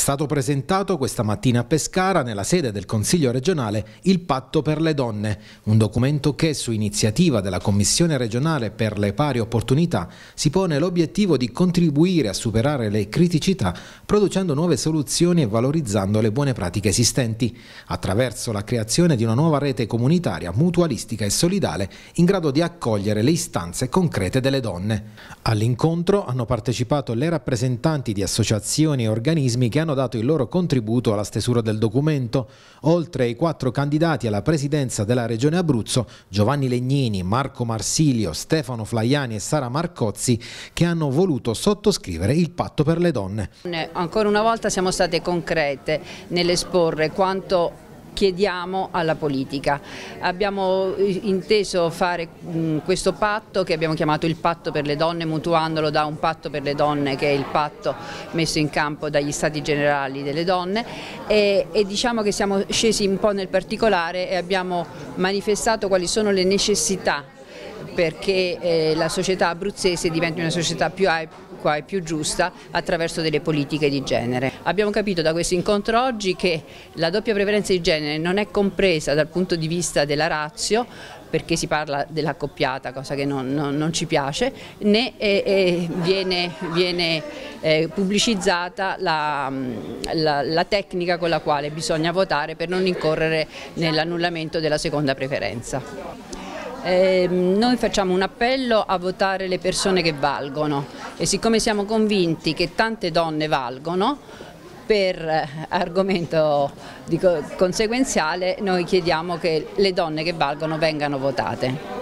stato presentato questa mattina a Pescara, nella sede del Consiglio regionale, il Patto per le donne, un documento che su iniziativa della Commissione regionale per le pari opportunità si pone l'obiettivo di contribuire a superare le criticità producendo nuove soluzioni e valorizzando le buone pratiche esistenti, attraverso la creazione di una nuova rete comunitaria, mutualistica e solidale in grado di accogliere le istanze concrete delle donne. All'incontro hanno partecipato le rappresentanti di associazioni e organismi che hanno hanno dato il loro contributo alla stesura del documento. Oltre ai quattro candidati alla presidenza della Regione Abruzzo, Giovanni Legnini, Marco Marsilio, Stefano Flaiani e Sara Marcozzi, che hanno voluto sottoscrivere il patto per le donne. Ancora una volta siamo state concrete nell'esporre quanto chiediamo alla politica. Abbiamo eh, inteso fare mm, questo patto che abbiamo chiamato il patto per le donne mutuandolo da un patto per le donne che è il patto messo in campo dagli stati generali delle donne e, e diciamo che siamo scesi un po' nel particolare e abbiamo manifestato quali sono le necessità perché eh, la società abruzzese diventi una società più equa e più giusta attraverso delle politiche di genere. Abbiamo capito da questo incontro oggi che la doppia preferenza di genere non è compresa dal punto di vista della razio perché si parla dell'accoppiata, cosa che non, non, non, ci piace, né eh, eh viene, viene eh, pubblicizzata la, mm, la, la, tecnica con la quale bisogna votare per non incorrere nell'annullamento della seconda preferenza. Eh, noi facciamo un appello a votare le persone che valgono e siccome siamo convinti che tante donne valgono, per eh, argomento dico, conseguenziale noi chiediamo che le donne che valgono vengano votate.